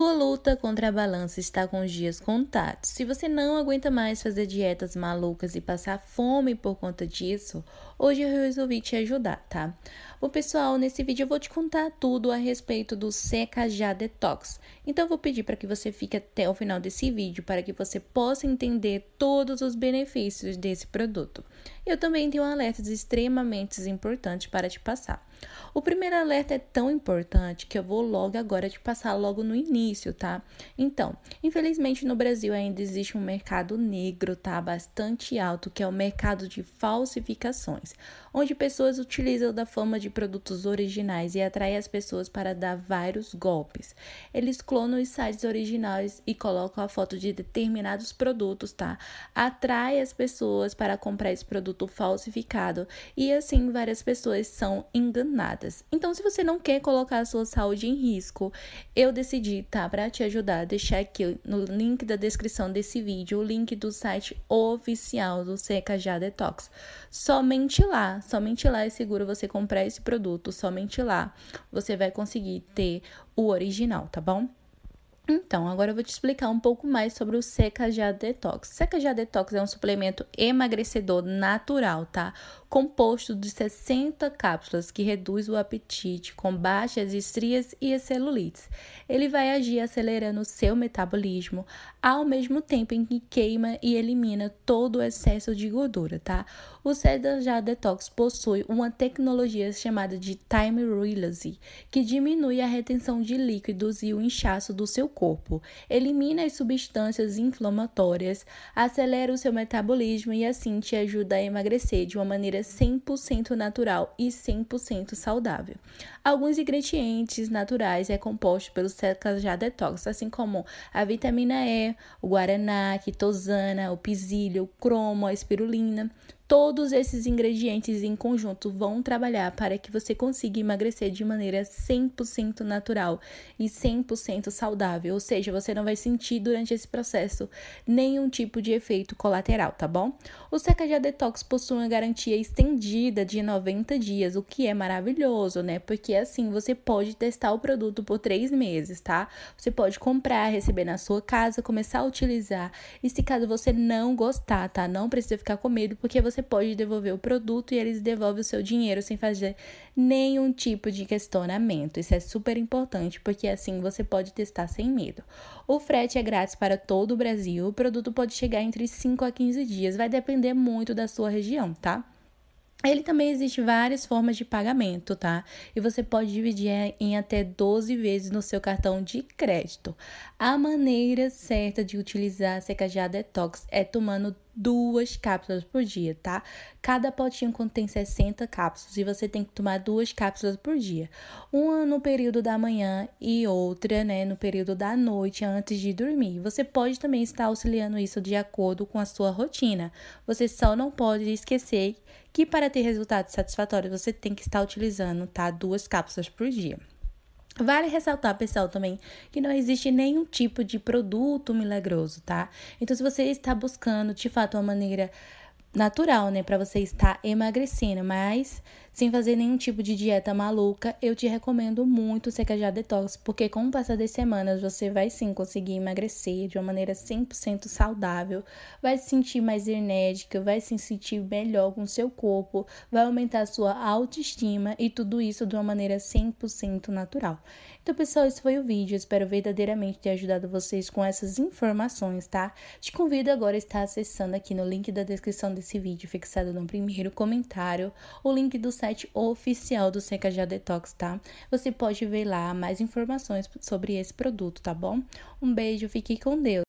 Sua luta contra a balança está com os dias contados. Se você não aguenta mais fazer dietas malucas e passar fome por conta disso, hoje eu resolvi te ajudar, tá? Bom, pessoal, nesse vídeo eu vou te contar tudo a respeito do Seca Já Detox. Então, eu vou pedir para que você fique até o final desse vídeo para que você possa entender todos os benefícios desse produto. Eu também tenho alertas extremamente importantes para te passar. O primeiro alerta é tão importante que eu vou logo agora te passar logo no início tá? Então, infelizmente no Brasil ainda existe um mercado negro, tá? Bastante alto, que é o mercado de falsificações, onde pessoas utilizam da fama de produtos originais e atraem as pessoas para dar vários golpes. Eles clonam os sites originais e colocam a foto de determinados produtos, tá? Atrai as pessoas para comprar esse produto falsificado e assim várias pessoas são enganadas. Então, se você não quer colocar a sua saúde em risco, eu decidi, tá? tá para te ajudar, deixar aqui no link da descrição desse vídeo o link do site oficial do CKJ Detox. Somente lá, somente lá é seguro você comprar esse produto, somente lá você vai conseguir ter o original, tá bom? Então, agora eu vou te explicar um pouco mais sobre o Seca já Detox. Seca já Detox é um suplemento emagrecedor natural, tá? Composto de 60 cápsulas que reduz o apetite, combate as estrias e as celulites. Ele vai agir acelerando o seu metabolismo, ao mesmo tempo em que queima e elimina todo o excesso de gordura, tá? O Seca já Detox possui uma tecnologia chamada de Time Release, que diminui a retenção de líquidos e o inchaço do seu corpo corpo, elimina as substâncias inflamatórias, acelera o seu metabolismo e assim te ajuda a emagrecer de uma maneira 100% natural e 100% saudável. Alguns ingredientes naturais é composto pelo Secajá Detox, assim como a vitamina E, o guaraná, a quitosana, o pisilho, o cromo, a espirulina, Todos esses ingredientes em conjunto vão trabalhar para que você consiga emagrecer de maneira 100% natural e 100% saudável, ou seja, você não vai sentir durante esse processo nenhum tipo de efeito colateral, tá bom? O Seca Detox possui uma garantia estendida de 90 dias, o que é maravilhoso, né? Porque assim você pode testar o produto por 3 meses, tá? Você pode comprar, receber na sua casa, começar a utilizar e se caso você não gostar, tá? Não precisa ficar com medo, porque você você pode devolver o produto e eles devolvem o seu dinheiro sem fazer nenhum tipo de questionamento. Isso é super importante porque assim você pode testar sem medo. O frete é grátis para todo o Brasil. O produto pode chegar entre 5 a 15 dias, vai depender muito da sua região, tá? Ele também existe várias formas de pagamento, tá? E você pode dividir em até 12 vezes no seu cartão de crédito. A maneira certa de utilizar a secajá detox é, é tomando duas cápsulas por dia, tá? Cada potinho contém 60 cápsulas e você tem que tomar duas cápsulas por dia. Uma no período da manhã e outra, né, no período da noite antes de dormir. Você pode também estar auxiliando isso de acordo com a sua rotina. Você só não pode esquecer que para ter resultados satisfatórios você tem que estar utilizando, tá, duas cápsulas por dia. Vale ressaltar, pessoal, também que não existe nenhum tipo de produto milagroso, tá? Então, se você está buscando de fato uma maneira natural, né, para você estar emagrecendo, mas sem fazer nenhum tipo de dieta maluca, eu te recomendo muito o já Detox, porque com o passar das semanas você vai sim conseguir emagrecer de uma maneira 100% saudável, vai se sentir mais enérgica, vai se sentir melhor com seu corpo, vai aumentar a sua autoestima e tudo isso de uma maneira 100% natural. Então, pessoal, esse foi o vídeo, espero verdadeiramente ter ajudado vocês com essas informações, tá? Te convido agora a estar acessando aqui no link da descrição desse vídeo fixado no primeiro comentário o link do site oficial do Seca Já Detox, tá? Você pode ver lá mais informações sobre esse produto, tá bom? Um beijo, fique com Deus!